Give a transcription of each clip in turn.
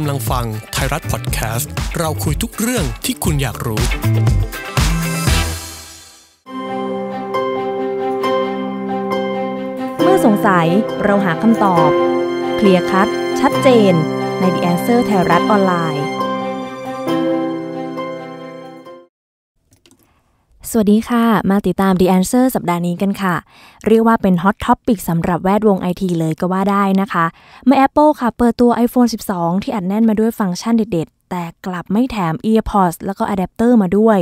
กำลังฟังไทยรัฐพอดแคสต์ เราคุยทุกเรื่องที่คุณอยากรู้ เมื่อสงสัยเราหาคำตอบ เคลียร์คัดชัดเจนใน The Answer ไทยรัฐออนไลน์สวัสดีค่ะ มาติดตาม The Answer สัปดาห์นี้กันค่ะ เรียกว่าเป็นฮอตท็อปปิกสำหรับแวดวงไอทีเลยก็ว่าได้นะคะ เมื่อ Apple ค่ะเปิดตัว iPhone 12 ที่อัดแน่นมาด้วยฟังก์ชันเด็ดๆ แต่กลับไม่แถม EarPods แล้วก็อะแดปเตอร์มาด้วย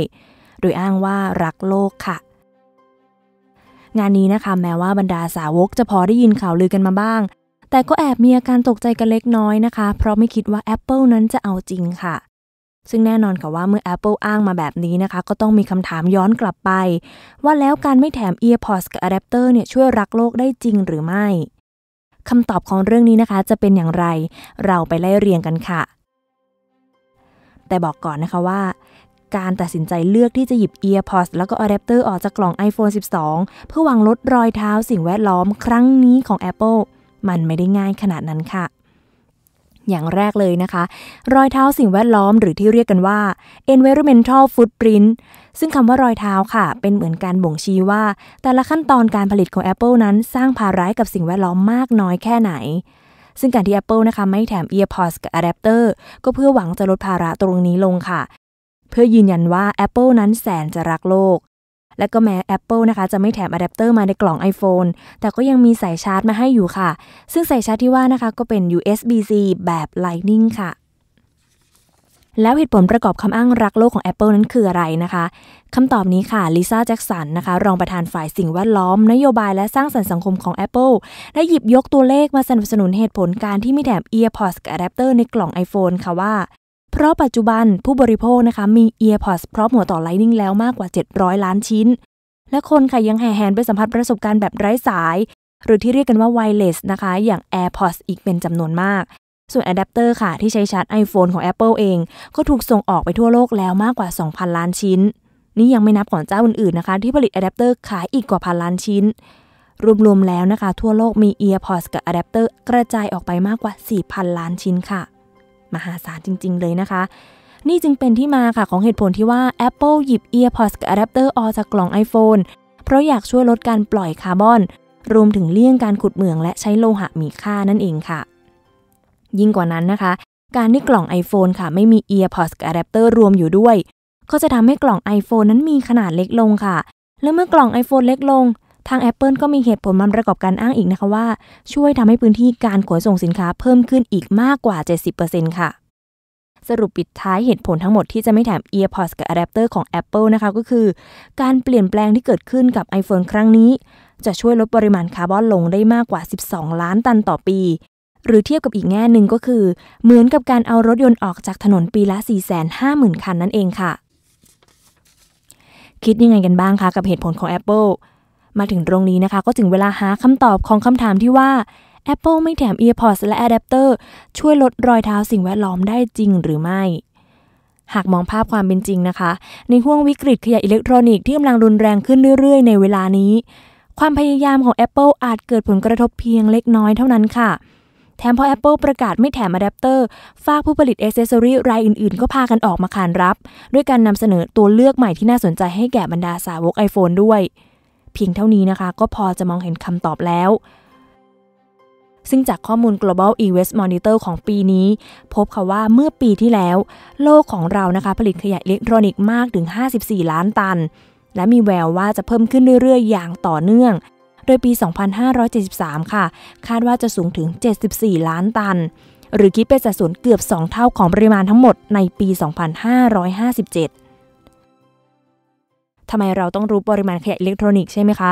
โดยอ้างว่ารักโลกค่ะ งานนี้นะคะ แม้ว่าบรรดาสาวกจะพอได้ยินข่าวลือกันมาบ้าง แต่ก็แอบมีอาการตกใจกันเล็กน้อยนะคะ เพราะไม่คิดว่า Apple นั้นจะเอาจริงค่ะซึ่งแน่นอนค่ะว่าเมื่อ Apple อ้างมาแบบนี้นะคะ ก็ต้องมีคำถามย้อนกลับไป ว่าแล้วการไม่แถม EarPods กับ Adapter เนี่ยช่วยรักโลกได้จริงหรือไม่คำตอบของเรื่องนี้นะคะจะเป็นอย่างไรเราไปไล่เรียงกันค่ะ แต่บอกก่อนนะคะว่า การตัดสินใจเลือกที่จะหยิบ EarPods แล้วก็ Adapter ออกจากกล่อง iPhone 12 เพื่อวางลดรอยเท้าสิ่งแวดล้อมครั้งนี้ของ Apple มันไม่ได้ง่ายขนาดนั้นค่ะอย่างแรกเลยนะคะ รอยเท้าสิ่งแวดล้อมหรือที่เรียกกันว่า environmental footprint ซึ่งคำว่ารอยเท้าค่ะ เป็นเหมือนการบ่งชี้ว่า แต่ละขั้นตอนการผลิตของ Apple นั้นสร้างภาระกับสิ่งแวดล้อมมากน้อยแค่ไหน ซึ่งการที่ Apple นะคะไม่แถม EarPods กับ Adapter ก็เพื่อหวังจะลดภาระตรงนี้ลงค่ะ เพื่อยืนยันว่า Apple นั้นแสนจะรักโลกและก็แม้ Apple นะคะจะไม่แถมอะแดปเตอร์มาในกล่อง iPhone แต่ก็ยังมีสายชาร์จมาให้อยู่ค่ะ ซึ่งสายชาร์จที่ว่านะคะ ก็เป็น USB-C แบบ Lightning ค่ะ แล้วเหตุผลประกอบคำอ้างรักโลกของ Apple นั้นคืออะไรนะคะคำตอบนี้ค่ะลิซ่าแจ็กสันนะคะ รองประธานฝ่ายสิ่งแวดล้อม นโยบายและสร้างสรรค์สังคมของ Apple ได้หยิบยกตัวเลขมาสนับสนุนเหตุผลการที่ไม่แถม EarPods กับอะแดปเตอร์ในกล่อง iPhone ค่ะว่าเพราะปัจจุบันผู้บริโภคนะคะมี AirPods พร้อมหัวต่อ Lightning แล้วมากกว่า 700 ล้านชิ้น และคนค่ะยังแห่แหนไปสัมผัสประสบการณ์แบบไร้สาย หรือที่เรียกกันว่า wireless นะคะ อย่าง AirPods อีกเป็นจำนวนมาก ส่วนอะแดปเตอร์ค่ะที่ใช้ชาร์จ iPhone ของ Apple เอง ก็ถูกส่งออกไปทั่วโลกแล้วมากกว่า 2,000 ล้านชิ้น นี่ยังไม่นับของเจ้าอื่นๆ นะคะที่ผลิตอะแดปเตอร์ขายอีกกว่าพันล้านชิ้น รวมๆ แล้วนะคะ ทั่วโลกมี AirPods กับอะแดปเตอร์กระจายออกไปมากกว่า 4,000 ล้านชิ้นค่ะมหาศาลจริง ๆเลยนะคะ นี่จึงเป็นที่มาค่ะ ของเหตุผลที่ว่า Apple หยิบ EarPods กับอ d แ p ปเตอร์ออกจากกล่อง iPhone เพราะอยากช่วยลดการปล่อยคาร์บอน รวมถึงเลี่ยงการขุดเหมืองและใช้โลหะมีค่านั่นเองค่ะ ยิ่งกว่านั้นนะคะ การที่กล่อง iPhone ค่ะไม่มี EarPods กับอ d แ p ปเตอร์รวมอยู่ด้วย ก็จะทำให้กล่อง iPhone นั้นมีขนาดเล็กลงค่ะและเมื่อกล่อง iPhone เล็กลงทาง Apple ก็มีเหตุผลมาประกอบการอ้างอีกนะคะว่า ช่วยทำให้พื้นที่การขนส่งสินค้าเพิ่มขึ้นอีกมากกว่า 70%ค่ะ สรุปปิดท้ายเหตุผลทั้งหมดที่จะไม่แถม EarPods กับอะแดปเตอร์ของ Apple นะคะก็คือการเปลี่ยนแปลงที่เกิดขึ้นกับ iPhone ครั้งนี้ จะช่วยลดปริมาณคาร์บอนลงได้มากกว่า 12 ล้านตันต่อปี หรือเทียบกับอีกแง่หนึ่งก็คือ เหมือนกับการเอารถยนต์ออกจากถนนปีละ 450,000คันนั่นเองค่ะ คิดยังไงกันบ้างคะกับเหตุผลของ Apple มาถึงตรงนี้นะคะก็ถึงเวลาหาคำตอบของคำถามที่ว่า Apple ไม่แถม EarPods และ Adapter ช่วยลดรอยเท้าสิ่งแวดล้อมได้จริงหรือไม่ หากมองภาพความเป็นจริงนะคะ ในห่วงวิกฤตขยะอิเล็กทรอนิกส์ที่กำลังรุนแรงขึ้นเรื่อยๆในเวลานี้ ความพยายามของ Apple อาจเกิดผลกระทบเพียงเล็กน้อยเท่านั้นค่ะ แถมพอ Apple ประกาศไม่แถมอะแดปเตอร์ฝากผู้ผลิตเอเซอรี่รายอื่นๆ ก็พากันออกมาขานรับ ด้วยการนำเสนอตัวเลือกใหม่ที่น่าสนใจให้แก่บรรดาสาวก iPhone ด้วยพียงเท่านี้นะคะก็พอจะมองเห็นคำตอบแล้ว ซึ่งจากข้อมูล Global E-Waste Monitor ของปีนี้ พบค่ะว่าเมื่อปีที่แล้ว โลกของเรานะคะผลิตขยะอิเล็กทรอนิกส์มากถึง 54 ล้านตัน และมีแววว่าจะเพิ่มขึ้นเรื่อยๆ อย่างต่อเนื่อง โดยปี 2573 ค่ะ คาดว่าจะสูงถึง 74 ล้านตัน หรือคิดเป็นสัดส่วนเกือบ 2 เท่าของปริมาณทั้งหมดในปี 2557ทำไมเราต้องรู้ปริมาณขยะอิเล็กทรอนิกส์ใช่ไหมคะ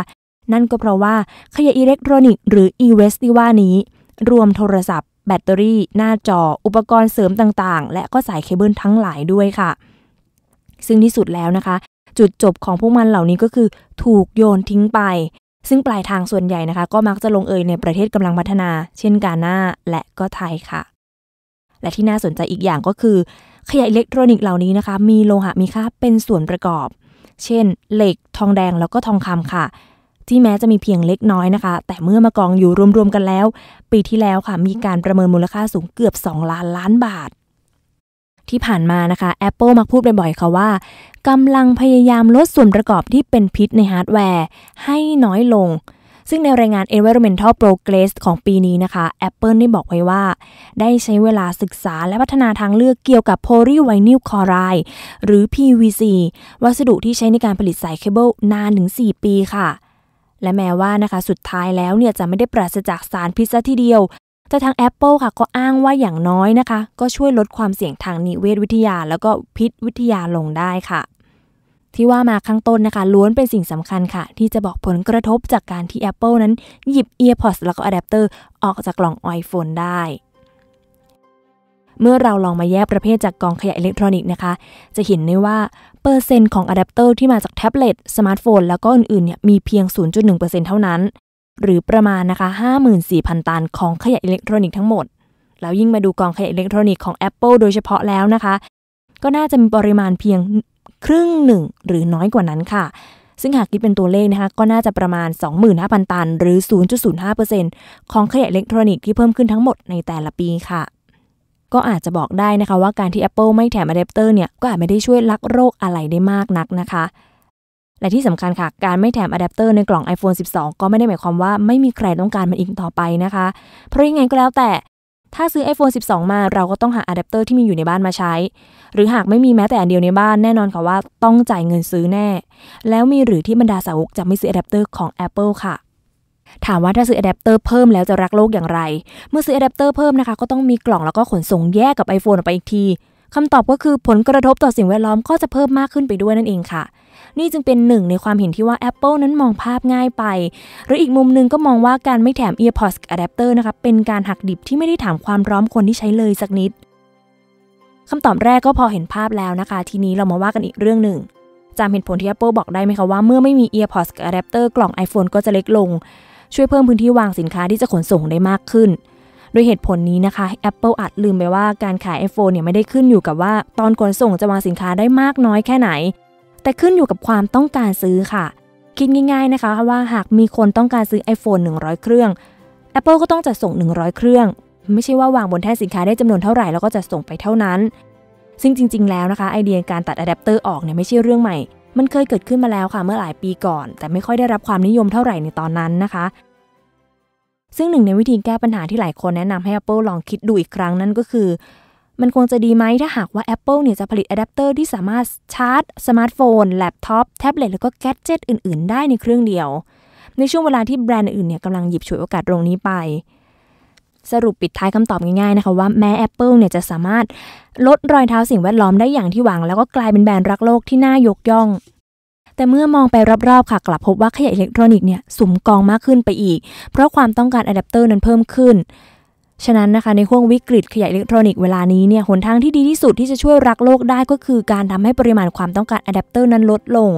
นั่นก็เพราะว่าขยะอิเล็กทรอนิกส์หรือ e-waste ที่ว่านี้ รวมโทรศัพท์ แบตเตอรี่ หน้าจอ อุปกรณ์เสริมต่าง ๆ และก็สายเคเบิลทั้งหลายด้วยค่ะ ซึ่งที่สุดแล้วนะคะ จุดจบของพวกมันเหล่านี้ก็คือ ถูกโยนทิ้งไป ซึ่งปลายทางส่วนใหญ่นะคะ ก็มักจะลงเอยในประเทศกำลังพัฒนา เช่นกาหน้าและก็ไทยค่ะ และที่น่าสนใจอีกอย่างก็คือ ขยะอิเล็กทรอนิกส์เหล่านี้นะคะมีโลหะมีค่าเป็นส่วนประกอบเช่นเหล็กทองแดงแล้วก็ทองคำค่ะ ที่แม้จะมีเพียงเล็กน้อยนะคะ แต่เมื่อมากองอยู่รวม ๆ กันแล้ว ปีที่แล้วค่ะมีการประเมินมูลค่าสูงเกือบ 2 ล้านล้านบาท ที่ผ่านมานะคะ Apple มักพูดบ่อยๆค่ะว่ากำลังพยายามลดส่วนประกอบที่เป็นพิษในฮาร์ดแวร์ ให้น้อยลงซึ่งในรายงาน Environmental Progress ของปีนี้นะคะ Apple ได้บอกไว้ว่า ได้ใช้เวลาศึกษาและพัฒนาทางเลือกเกี่ยวกับ Polyvinyl Chloride หรือ PVC วัสดุที่ใช้ในการผลิตสายเคเบิลนานถึง 4 ปีค่ะ และแม้ว่านะคะสุดท้ายแล้วเนี่ยจะไม่ได้ปราศจากสารพิษซะทีเดียว แต่ทาง Apple ค่ะก็อ้างว่าอย่างน้อยนะคะ ก็ช่วยลดความเสี่ยงทางนิเวศวิทยาแล้วก็พิษวิทยาลงได้ค่ะที่ว่ามาข้างต้นนะคะล้วนเป็นสิ่งสำคัญค่ะ ที่จะบอกผลกระทบจากการที่ Apple นั้นหยิบ EarPods แล้วก็อะแดปเตอร์ออกจากกล่อง iPhone ได้ เมื่อเราลองมาแยกประเภทจากกองขยะอิเล็กทรอนิกส์นะคะ จะเห็นได้ว่าเปอร์เซ็นต์ของอะแดปเตอร์ที่มาจากแท็บเล็ตสมาร์ทโฟนแล้วก็อื่นๆเนี่ยมีเพียง 0.1%เท่านั้น หรือประมาณนะคะ 54,000 ตันของขยะอิเล็กทรอนิกส์ทั้งหมด แล้วยิ่งมาดูกองขยะอิเล็กทรอนิกส์ของ Apple โดยเฉพาะแล้วนะคะ ก็น่าจะมีปริมาณเพียงครึ่งหนึ่งหรือน้อยกว่านั้นค่ะ ซึ่งหากคิดเป็นตัวเลขนะคะ ก็น่าจะประมาณ 25,000 ตัน หรือ 0.05%ของขยะอิเล็กทรอนิกส์ที่เพิ่มขึ้นทั้งหมดในแต่ละปีค่ะ ก็อาจจะบอกได้นะคะว่าการที่ Apple ไม่แถมอะแดปเตอร์เนี่ยก็อาจไม่ได้ช่วยลักโรคอะไรได้มากนักนะคะ และที่สำคัญค่ะ การไม่แถมอะแดปเตอร์ในกล่อง iPhone 12 ก็ไม่ได้หมายความว่าไม่มีใครต้องการมันอีกต่อไปนะคะ เพราะยังไงก็แล้วแต่ถ้าซื้อ iPhone 12 มาเราก็ต้องหาอะแดปเตอร์ที่มีอยู่ในบ้านมาใช้ หรือหากไม่มีแม้แต่อันเดียวในบ้านแน่นอนค่ะว่าต้องจ่ายเงินซื้อแน่ แล้วมีหรือที่บรรดาสาวกจะไม่ซื้ออะแดปเตอร์ของ Apple ค่ะ ถามว่าถ้าซื้ออะแดปเตอร์เพิ่มแล้วจะรักโลกอย่างไร เมื่อซื้ออะแดปเตอร์เพิ่มนะคะ ก็ต้องมีกล่องแล้วก็ขนส่งแยกกับ iPhone ออกไปอีกทีคำตอบก็คือผลกระทบต่อสิ่งแวดล้อมก็จะเพิ่มมากขึ้นไปด้วยนั่นเองค่ะนี่จึงเป็นหนึ่งในความเห็นที่ว่า Apple นั้นมองภาพง่ายไป หรืออีกมุมหนึ่งก็มองว่าการไม่แถม EarPods Adapter นะคะเป็นการหักดิบที่ไม่ได้ถามความพร้อมคนที่ใช้เลยสักนิด คำตอบแรกก็พอเห็นภาพแล้วนะคะ ทีนี้เรามาว่ากันอีกเรื่องหนึ่งจำเหตุผลที่ Apple บอกได้ไหมคะว่าเมื่อไม่มี EarPods Adapter กล่อง iPhone ก็จะเล็กลง ช่วยเพิ่มพื้นที่วางสินค้าที่จะขนส่งได้มากขึ้นดยเหตุผลนี้นะคะ Apple อาจลืมไปว่าการขาย iPhone เนี่ยไม่ได้ขึ้นอยู่กับว่าตอนขนส่งจะวางสินค้าได้มากน้อยแค่ไหนแต่ขึ้นอยู่กับความต้องการซื้อค่ะ คิดง่ายๆนะคะว่าหากมีคนต้องการซื้อ iPhone 100 เครื่อง Apple ก็ต้องจัดส่ง 100 เครื่อง ไม่ใช่ว่าวางบนแท่นสินค้าได้จำนวนเท่าไหร่แล้วก็จะส่งไปเท่านั้น ซึ่งจริงๆแล้วนะคะไอเดียการตัดอะแดปเตอร์ออกเนี่ยไม่ใช่เรื่องใหม่ มันเคยเกิดขึ้นมาแล้วค่ะเมื่อหลายปีก่อน แต่ไม่ค่อยได้รับความนิยมเท่าไหร่ในตอนนั้นนะคะ ซึ่งหนึ่งในวิธีแก้ปัญหาที่หลายคนแนะนำให้ Apple ลองคิดดูอีกครั้งนั่นก็คือมันควรจะดีไหมถ้าหากว่า Apple เนี่ยจะผลิตอะแดปเตอร์ที่สามารถชาร์จ สมาร์ทโฟน แล็ปท็อป แท็บเล็ตแล้วก็แกจเจ็ตอื่นๆ ได้ในเครื่องเดียว ในช่วงเวลาที่แบรนด์อื่นเนี่ยกำลังหยิบฉวยโอกาสตรงนี้ไป สรุปปิดท้ายคำตอบง่ายๆนะคะว่าแม้ Apple เนี่ยจะสามารถลดรอยเท้าสิ่งแวดล้อมได้อย่างที่หวัง แล้วก็กลายเป็นแบรนด์รักโลกที่น่ายกย่อง แต่เมื่อมองไปรอบๆค่ะกลับพบว่าขยะอิเล็กทรอนิกส์เนี่ยสุมกองมากขึ้นไปอีก เพราะความต้องการอะแดปเตอร์นั้นเพิ่มขึ้นฉะนั้นนะคะในห่วงวิกฤตขยะอิเล็กทรอนิกส์เวลานี้เนี่ยหนทางที่ดีที่สุดที่จะช่วยรักโลกได้ก็คือ การทำให้ปริมาณความต้องการอะแดปเตอร์นั้นลดลง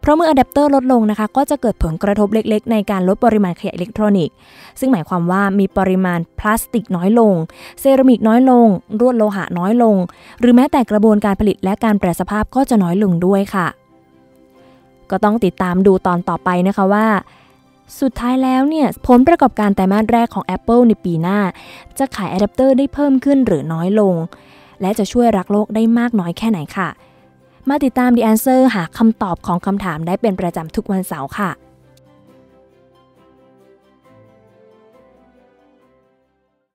เพราะเมื่ออะแดปเตอร์ลดลงนะคะก็จะเกิดผลกระทบเล็กๆ ในการลดปริมาณขยะอิเล็กทรอนิกส์ซึ่งหมายความว่ามีปริมาณพลาสติกน้อยลง เซรามิกน้อยลง รวดโลหะน้อยลง หรือแม้แต่กระบวนการผลิตและการแปรสภาพก็จะน้อยลงด้วยค่ะ ก็ต้องติดตามดูตอนต่อไปนะคะว่าสุดท้ายแล้วเนี่ยผลประกอบการไตรมาสแรกของ Apple ในปีหน้า จะขายอะแดปเตอร์ได้เพิ่มขึ้นหรือน้อยลง และจะช่วยรักโลกได้มากน้อยแค่ไหนค่ะ มาติดตาม The Answer หาคำตอบของคำถามได้เป็นประจำทุกวันเสาร์ค่ะ